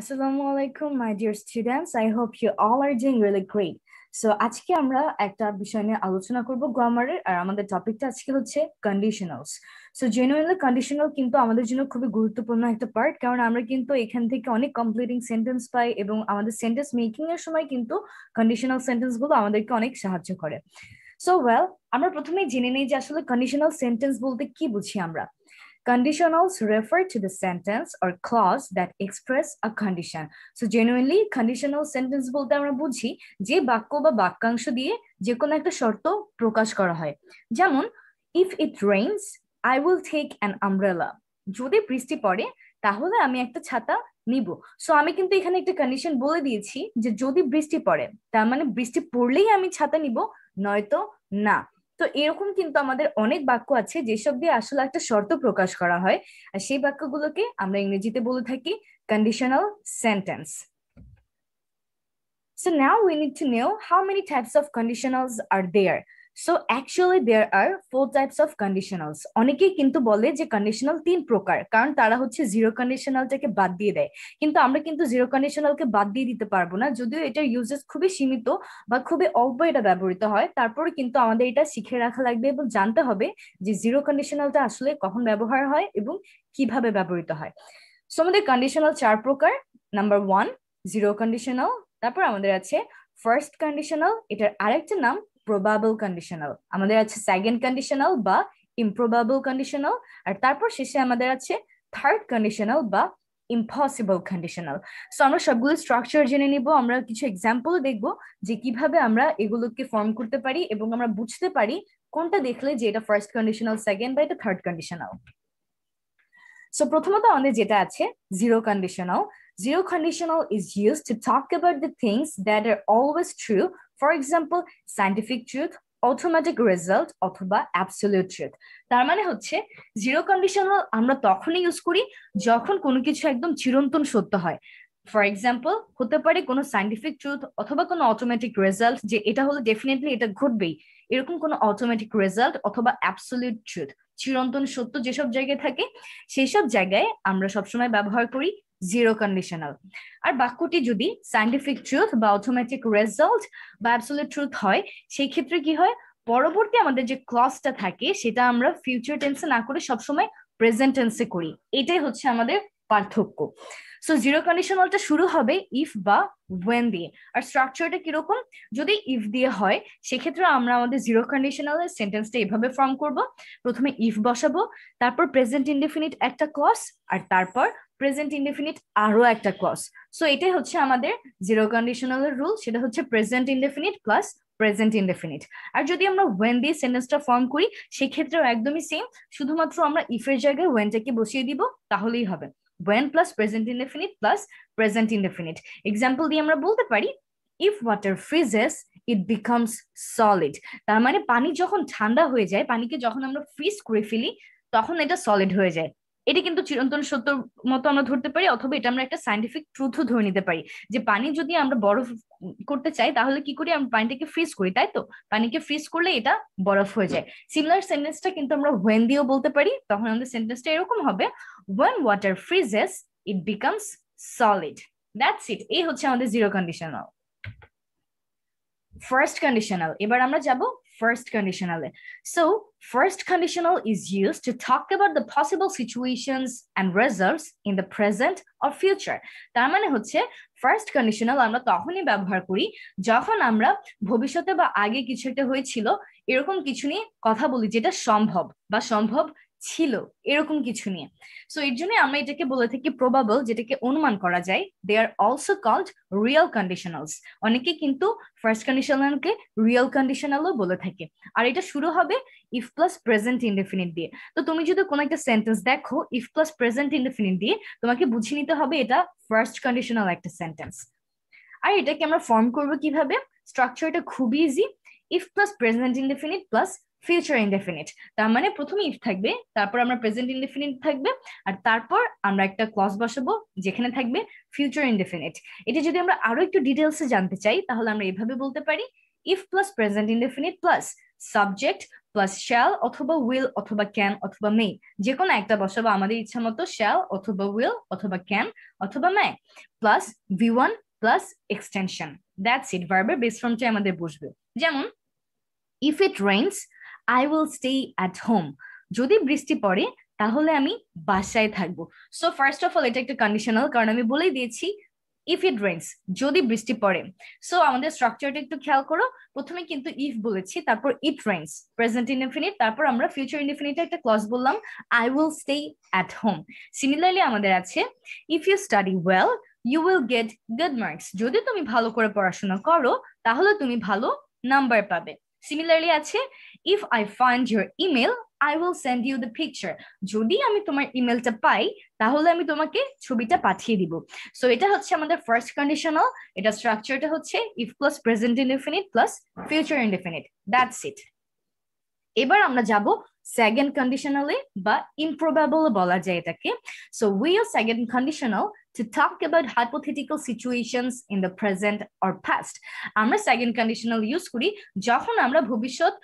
আসসালামু আলাইকুম my dear students I hope you all are doing really great so আজকে আমরা একটা বিষয় নিয়ে আলোচনা করব গ্রামারের আর আমাদের টপিকটা আজকে হচ্ছে কন্ডিশনালস সো জেনুইনলি কন্ডিশনাল কিন্তু আমাদের জন্য খুবই গুরুত্বপূর্ণ একটা পার্ট কারণ আমরা কিন্তু এখান থেকে অনেক কমপ্লিটিং সেন্টেন্স পাই এবং আমাদের সেন্টেন্স মেকিং এর সময় কিন্তু কন্ডিশনাল সেন্টেন্স গুলো আমাদেরকে অনেক সাহায্য করে সো ওয়েল আমরা প্রথমেই জেনে নিই যে আসলে কন্ডিশনাল সেন্টেন্স বলতে কি বুঝি আমরা Conditionals refer to the sentence or clause that express a condition. So generally conditional sentence বলতে আমরা বুঝি যে বাক্য বা বাক্যাংশ দিয়ে যে কোনো একটা শর্ত প্রকাশ করা হয় যেমন if it rains I will take an umbrella যদি বৃষ্টি পড়ে তাহলে আমি একটা ছাতা নিব সো আমি কিন্তু এখানে একটা কন্ডিশন বলে দিয়েছি যে যদি বৃষ্টি পড়ে তার মানে বৃষ্টি পড়লেই আমি ছাতা নিব নয়তো না তো এরকম কিন্তু আমাদের অনেক বাক্য আছে যেসব দিয়ে আসলে একটা শর্ত প্রকাশ করা হয় আর সেই বাক্যগুলোকে আমরা ইংরেজিতে বলে থাকি conditional sentence so now we need to know how many types of conditionals are there so actually there are four types of conditionals অনেকেই কিন্তু বলে যে কন্ডিশনাল তিন প্রকার কারণ তারা হচ্ছে জিরো কন্ডিশনালটাকে বাদ দিয়ে দেয় কিন্তু আমরা কিন্তু জিরো কন্ডিশনালকে বাদ দিয়ে দিতে পারবো না যদিও এটার ইউজেস খুবই সীমিত বা খুবই অল্প এটা ব্যবহৃত হয় তারপরে কিন্তু আমাদের এটা শিখে রাখা লাগবে এবং জানতে হবে যে জিরো কন্ডিশনালটা আসলে কখন ব্যবহার হয় এবং কিভাবে ব্যবহৃত হয় সো আমাদের কন্ডিশনাল চার প্রকার নাম্বার ওয়ান জিরো কন্ডিশনাল তারপর আমাদের আছে ফার্স্ট কন্ডিশনাল এটার আরেকটা নাম প্রবাবল কন্ডিশনাল আমাদের আছে সেকেন্ড কন্ডিশনাল বা ইম্প্রোবাবল কন্ডিশনাল আর তারপর শেষে আমাদের আছে থার্ড কন্ডিশনাল বা ইম্পসিবল কন্ডিশনাল সো আমরা সবগুলো স্ট্রাকচার জেনে নিব আমরা কিছু এক্সাম্পল দেখব যে কিভাবে আমরা এগুলোকে ফর্ম করতে পারি এবং আমরা বুঝতে পারি কোনটা দেখলে যে এটা ফার্স্ট কন্ডিশনাল সেকেন্ড বা এটা থার্ড কন্ডিশনাল সো প্রথমত আমাদের যেটা আছে zero conditional zero conditional is use to talk about the things that are always true for example scientific truth automatic result অথবা অ্যাবসোলিউট ট্রুথ তার মানে হচ্ছে জিরো কন্ডিশনাল আমরা তখনই ইউজ করি যখন কোনো কিছু একদম চিরন্তন সত্য হয় ফর এক্সাম্পল হতে পারে কোনো সাইন্টিফিক ট্রুথ অথবা কোনো অটোমেটিক রেজাল্ট যে এটা হলে ডেফিনেটলি এটা ঘটবেই এরকম কোনো অটোমেটিক রেজাল্ট অথবা অ্যাবসলিউট ট্রুথ চিরন্তন সত্য যেসব জায়গায় থাকে সেই সব জায়গায় আমরা সবসময় ব্যবহার করি জিরো কন্ডিশনাল আর বাক্যটি যদি সাইন্টিফিক ট্রুথ বা অটোমেটিক রেজাল্ট বা অ্যাবসোলিউট ট্রুথ হয় সেই ক্ষেত্রে কি হয় পরবর্তী আমাদের যে ক্লসটা থাকে সেটা আমরা ফিউচার টেন্সে না করে সবসময় প্রেজেন্ট টেন্সে করি এটাই হচ্ছে আমাদের পার্থক্য সো জিরো কন্ডিশনালটা শুরু হবে ইফ বা ওয়েন দিয়ে আর স্ট্রাকচারটা কিরকম যদি ইফ দিয়ে হয় সেক্ষেত্রে আমরা আমাদের জিরো কন্ডিশনাল সেন্টেন্সটা এভাবে ফর্ম করব প্রথমে ইফ বসাবো তারপর প্রেজেন্ট ইনডিফিনিট একটা ক্লস আর তারপর প্রেজেন্ট ইনডেফিনিট আরো একটা ক্লস সো এটাই হচ্ছে আমাদের জিরো এর রুল সেটা হচ্ছে present indefinite plus present indefinite আর যদি আমরা ওয়েন দিয়ে সেন্টেন্সটা ফর্ম করি সেক্ষেত্রেও একদমই সেম শুধুমাত্র আমরা ইফের জায়গায় ওয়েনটাকে বসিয়ে দিব তাহলেই হবে when plus present indefinite plus present indefinite example দিয়ে আমরা বলতে পারি if water freezes it becomes solid তার মানে পানি যখন ঠান্ডা হয়ে যায় পানিকে যখন আমরা ফ্রিজ করে ফেলি তখন এটা সলিড হয়ে যায় এটি কিন্তু চিরন্তন সত্য মতো আমরা ধরতে পারি অথবা এটা আমরা একটা সাইন্টিফিক ট্রুথও ধরে নিতে পারি যে পানি যদি আমরা বরফ করতে চাই তাহলে কি করি আমরা পানিটাকে ফ্রিজ করি তাই তো পানিকে ফ্রিজ করলে এটা বরফ হয়ে যায় সিমিলার সেন্টেন্সটা কিন্তু আমরা হোয়েন দিয়েও বলতে পারি তখন আমাদের সেন্টেন্সটা এরকম হবে when water freezes it becomes solid that's it এই হচ্ছে আমাদের জিরো কন্ডিশনাল ফার্স্ট কন্ডিশনাল এবার আমরা যাব first conditional. So first conditional is used to talk about the possible situations and results in the present or future. তার মানে হচ্ছে first conditional আমরা তখনই ব্যবহার করি যখন আমরা ভবিষ্যতে বা আগে কিছু একটা হয়েছিল এরকম কিছু নিয়ে কথা বলি যেটা সম্ভব বা সম্ভব ছিল এরকম কিছু নিয়ে সো এর জন্য আমরা এটাকে বলে থাকি প্রবাবল যেটাকে অনুমান করা যায় they are also called real conditionals অনেকে কিন্তু ফার্স্ট কন্ডিশনালকে রিয়েল কন্ডিশনালও বলে থাকে আর এটা শুরু হবে ইফ প্লাস প্রেজেন্ট ইনডেফিনিট দিয়ে তো তুমি যদি কোনো একটা সেন্টেন্স দেখো ইফ প্লাস প্রেজেন্ট ইনডেফিনিট দিয়ে তোমাকে বুঝে নিতে হবে এটা ফার্স্ট কন্ডিশনাল একটা সেন্টেন্স আর এটাকে আমরা ফর্ম করব কিভাবে স্ট্রাকচারটা খুবই easy if plus present indefinite plus future indefinite তার মানে প্রথমে ইফ থাকবে তারপর আমরা প্রেজেন্ট ইনডেফিনিট থাকবে আর তারপর আমরা একটা ক্লস বসাবো যেখানে থাকবে ফিউচার ইনডেফিনিট এটা যদি আমরা আরো একটু ডিটেলসে জানতে চাই তাহলে আমরা এভাবে বলতে পারি if plus present indefinite plus subject plus shall অথবা উইল অথবা ক্যান অথবা মে যে কোনো একটা বসাবো আমাদের ইচ্ছা মতো শ্যাল অথবা উইল অথবা ক্যান অথবা may plus V one plus extension that's it ভার্বের বেস ফর্মটাই আমাদের বসবে যেমন if it rains I will stay at home যদি বৃষ্টি পড়ে তাহলে আমি বাসায় থাকবো সো ফার্স্ট অফ অল এটা একটা কন্ডিশনাল কারণ আমি বলেই দিয়েছি ইফ ইট রেন্স যদি বৃষ্টি পড়ে সো আমাদের স্ট্রাকচারটা একটু খেয়াল করো প্রথমে কিন্তু ইফ বলেছি তারপর ইট রেন্স প্রেজেন্ট ইনফিনিট তারপর আমরা ফিউচার ইনফিনিটে একটা ক্লস বললাম I will stay at home similarly আমাদের আছে if you study well you will get good marks যদি তুমি ভালো করে পড়াশোনা করো তাহলে তুমি ভালো নাম্বার পাবে সিমিলারলি আছে if I find your email I will send you the picture যদি আমি তোমার ইমেলটা পাই তাহলে আমি তোমাকে ছবিটা পাঠিয়ে দিব সো এটা হচ্ছে আমাদের ফার্স্ট কন্ডিশনাল এটা স্ট্রাকচারটা হচ্ছে if plus present indefinite plus future indefinite that's it এবার আমরা যাব সেকেন্ড কন্ডিশনালে বা ইম্প্রোবাবল বলা যায় এটাকে so we are second conditional to talk about hypothetical situations in the present or past আমরা সেকেন্ড কন্ডিশনাল ইউজ করি যখন আমরা ভবিষ্যৎ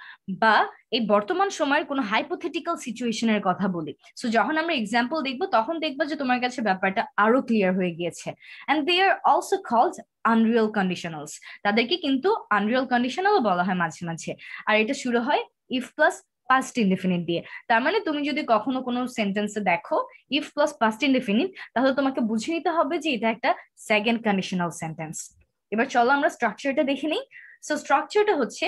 বা এই বর্তমান সময়ের কোনো হাইপোথেটিক্যাল সিচুয়েশনের কথা বলি সো যখন আমরা এক্সাম্পল দেখবো তখন দেখবো যে তোমার কাছে ব্যাপারটা আরো ক্লিয়ার হয়ে গিয়েছে and they are also called unreal conditionals তাদেরকে কিন্তু আনরিয়াল কন্ডিশনালও বলা হয় মাঝে মাঝে আর এটা শুরু হয় ইফ প্লাস পাস্ট ইনডিফিনিট দিয়ে তার মানে তুমি যদি কখনো কোনো সেন্টেন্সে দেখো ইফ প্লাস পাস্ট ইনডিফিনিট তাহলে তোমাকে বুঝে নিতে হবে যে এটা একটা সেকেন্ড কন্ডিশনাল সেন্টেন্স এবার চলো আমরা স্ট্রাকচারটা দেখে নিই সো স্ট্রাকচারটা হচ্ছে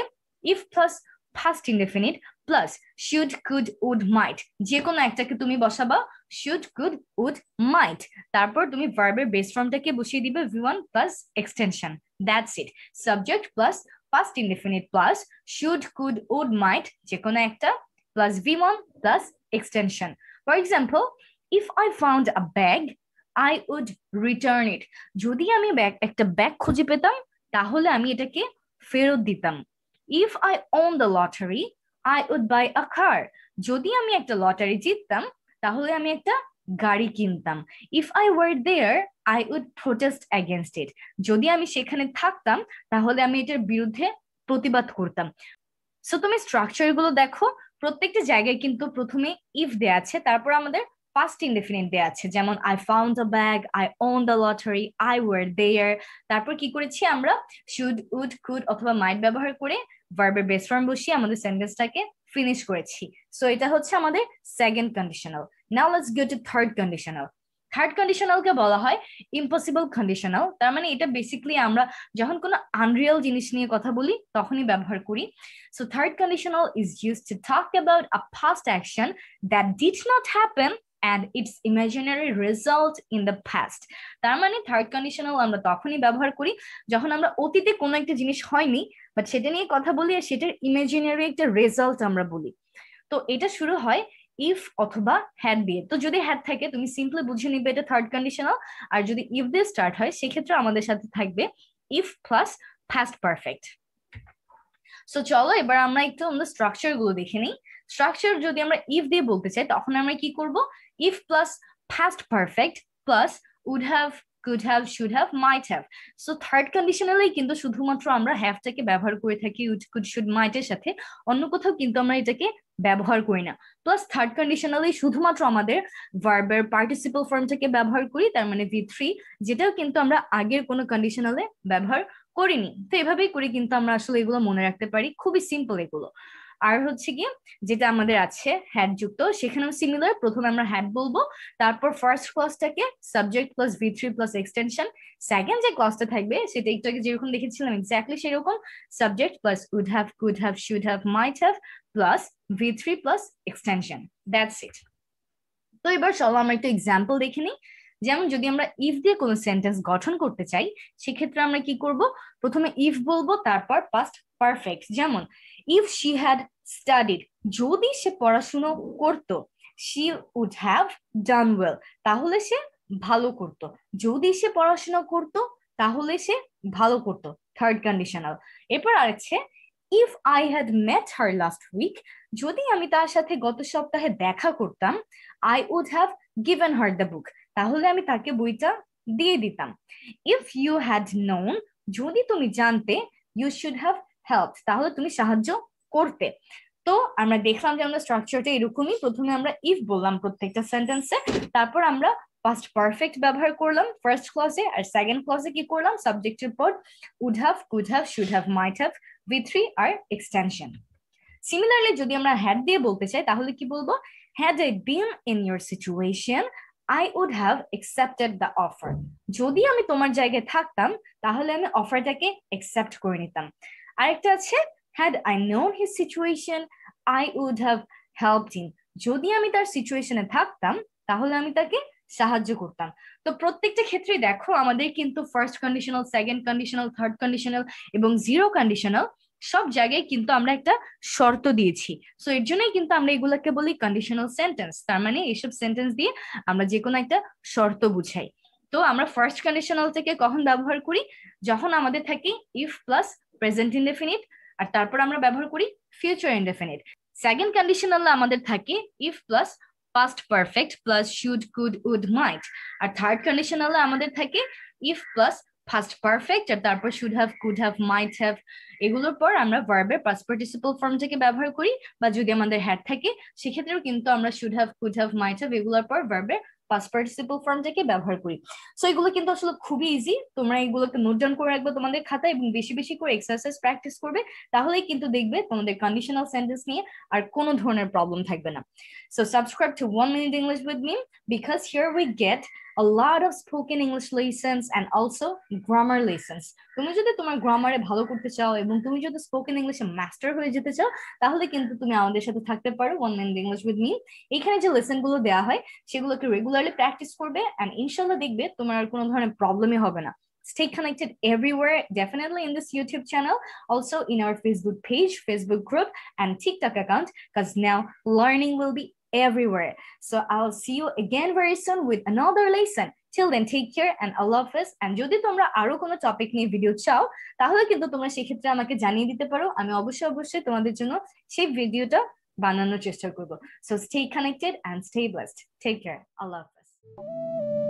if plus first indefinite plus should could would might যে কোনো একটাকে তুমি বসাবা শুড কুড উড মাইট তারপর তুমি ভার্বের বেস ফর্মটাকে বসিয়ে দিবে V one plus extension that's it subject plus first indefinite plus should could would might যে কোনো একটা প্লাস বিমন plus extension for example if I found a bag I would return it যদি আমি ব্যাগ একটা ব্যাগ খুঁজে পেতাম তাহলে আমি এটাকে ফেরত দিতাম if I won the lottery I would buy a car যদি আমি একটা লটারি জিততাম তাহলে আমি একটা গাড়ি কিনতাম if I were there I would protest against it যদি আমি সেখানে থাকতাম তাহলে আমি এটার বিরুদ্ধে প্রতিবাদ করতাম সো তুমি স্ট্রাকচার গুলো দেখো প্রত্যেকটা জায়গায় কিন্তু প্রথমে ইফ দেয়া আছে তারপর আমাদের ফার্স্ট ইনডেফিনিট দেয়া আছে যেমন I found the bag I won the lottery I were there তারপর কি করেছি আমরা শুড উড কুড অথবা মাইট ব্যবহার করে ভার্বের বেস্ট ফর্ম বসিয়ে আমাদের সেন্টেন্সটাকে ফিনিশ করেছি সো এটা হচ্ছে আমাদের second conditional now let's go to third conditional থার্ড কন্ডিশনালকে বলা হয় ইম্পসিবল কন্ডিশনাল তার মানে এটা বেসিকলি আমরা যখন কোনো আনরিয়াল জিনিস নিয়ে কথা বলি তখনই ব্যবহার করি so third conditional is use to talk about a past action that did not happen and its imaginary result in the past তার মানে থার্ড কন্ডিশনাল আমরা তখনই ব্যবহার করি যখন আমরা অতীতে কোনো একটা জিনিস হয়নি বাট সেটা নিয়ে কথা বলি আর সেটার ইমাজিনারি একটা রেজাল্ট আমরা বলি তো এটা শুরু হয় ইফ অথবা হ্যাড দিয়ে তো যদি হ্যাড থাকে তুমি সিম্পলি বুঝে নিবে এটা থার্ড কন্ডিশনাল আর যদি ইফ দিয়ে স্টার্ট হয় সেক্ষেত্রে আমাদের সাথে থাকবে if plus past perfect so চলো এবার আমরা একটু আমাদের স্ট্রাকচার গুলো দেখে নিই স্ট্রাকচার যদি আমরা ইফ দিয়ে বলতে চাই তখন আমরা কি করব if plus past perfect plus would have could have, should have, might have. So third কন্ডিশনালেই কিন্তু শুধুমাত্র আমরা হ্যাভটাকে ব্যবহার করে থাকি উড should শুড মাইটের সাথে অন্য কোথাও কিন্তু আমরা এটাকে ব্যবহার করি না প্লাস থার্ড কন্ডিশনালি শুধুমাত্র আমাদের ভার্বের পার্টিসিপাল ফর্মটাকে ব্যবহার করি তার মানে ভি থ্রি যেটাও কিন্তু আমরা আগের কোনো কন্ডিশনালে ব্যবহার করিনি তো এভাবেই করে কিন্তু আমরা আসলে এগুলো মনে রাখতে পারি খুবই সিম্পল এগুলো আর হচ্ছে কি যেটা আমাদের আছে হ্যাড যুক্ত সেখানেও সিমিলার প্রথমে আমরা হ্যাড বলবো তারপর ফার্স্ট ক্লাসটাকে subject plus V three plus extension second যে ক্লাসটা থাকবে সেটা একটু আগে যেরকম দেখেছিলাম এক্স্যাক্টলি সেরকম subject plus would have could have should have might have plus v3 plus extension that's it তো এবার চলো আমরা একটু এক্সাম্পল দেখে নিই যেমন যদি আমরা ইফ দিয়ে কোনো সেন্টেন্স গঠন করতে চাই সেক্ষেত্রে আমরা কি করব প্রথমে ইফ বলবো তারপর পাস্ট পারফেক্ট যেমন ইফ শি হ্যাড স্টাডিড যদি সে পড়াশুনো করত she would have done well তাহলে সে ভালো করত যদি সে পড়াশোনা করত তাহলে সে ভালো করত থার্ড কন্ডিশনাল এরপর আছে if I had met her last week যদি আমি তার সাথে গত সপ্তাহে দেখা করতাম I would have given her the book তাহলে আমি তাকে বইটা দিয়ে দিতাম ইফ ইউ হ্যাড নোন যদি তুমি জানতে ইউ শুড হ্যাভ হেল্প তাহলে তুমি সাহায্য করতে তো আমরা দেখলাম যে আমরা স্ট্রাকচারটা এরকমই প্রথমে আমরা ইফ বললাম প্রত্যেকটা সেন্টেন্সে তারপর আমরা পাস্ট পারফেক্ট ব্যবহার করলাম ফার্স্ট ক্লজে আর সেকেন্ড ক্লজে কি করলাম সাবজেক্টের পর would have could have should have might have V three আর এক্সটেনশন সিমিলারলি যদি আমরা হ্যাড দিয়ে বলতে চাই তাহলে কি বলবো had I been in your situation I would have accepted the offer যদি আমি তোমার জায়গায় থাকতাম তাহলে আমি অফারটাকে অ্যাকসেপ্ট করে নিতাম আরেকটা আছে had I known his situation I would have help him যদি আমি তার সিচুয়েশনে থাকতাম তাহলে আমি তাকে সাহায্য করতাম তো প্রত্যেকটা ক্ষেত্রে দেখো আমাদের কিন্তু first conditional second conditional third conditional এবং জিরো কন্ডিশনাল সব জায়গায় কিন্তু আমরা একটা শর্ত দিয়েছি সো এর জন্যই কিন্তু আমরা এগুলাকে বলি কন্ডিশনাল সেন্টেন্স তার মানে এইসব সেন্টেন্স দিয়ে আমরা যে কোনো একটা শর্ত বুঝাই তো আমরা ফার্স্ট কন্ডিশনাল থেকে কখন ব্যবহার করি যখন আমাদের থাকে ইফ প্লাস প্রেজেন্ট ইনডেফিনিট আর তারপর আমরা ব্যবহার করি ফিউচার ইনডেফিনিট সেকেন্ড কন্ডিশনাল আমাদের থাকে if plus past perfect plus should could would might আর থার্ড কন্ডিশনালে আমাদের থাকে ইফ প্লাস past perfect আর তারপর should have could have might have এগুলোর পর আমরা ভার্বের past participle থেকে ব্যবহার করি বা যদি আমাদের হ্যাড থাকে সেক্ষেত্রেও কিন্তু আমরা should have could have might have এগুলোর পর ভার্বের past participle form থেকে ব্যবহার করি সো এগুলো কিন্তু আসলে খুবই ইজি তোমরা এগুলোকে নোট ডাউন করে রাখবে তোমাদের খাতায় এবং বেশি বেশি করে এক্সারসাইজ প্র্যাকটিস করবে তাহলেই কিন্তু দেখবে তোমাদের কন্ডিশনাল সেন্টেন্স নিয়ে আর কোনো ধরনের প্রবলেম থাকবে না so subscribe to one minute English with me because here we get a lot of spoken english lessons and also grammar lessons তুমি যদি তোমার গ্রামারে ভালো করতে চাও এবং তুমি যদি স্পোকেন ইংলিশে মাস্টার হয়ে যেতে চাও তাহলে কিন্তু তুমি আমাদের সাথে থাকতে পারো one minute English with me এখানে যে লেসন গুলো দেওয়া হয় সেগুলোকে রেগুলারলি প্র্যাকটিস করবে অ্যান্ড ইনশাল্লাহ দেখবে তোমার কোনো ধরনের প্রবলেমই হবে না stay connected everywhere definitely in this youtube channel also in our facebook page facebook group and tiktok account because now learning will be everywhere. So I'll see you again very soon with another lesson. Till then, take care and Allah us And যদি তোমরা আরো কোনো topic নিয়ে video চাও তাহলে কিন্তু তোমরা সেক্ষেত্রে আমাকে জানিয়ে দিতে পারো আমি অবশ্যই অবশ্যই তোমাদের জন্য সেই ভিডিওটা বানানোর চেষ্টা করব so stay connected and stay blessed take care আল্লাহ হাফেজ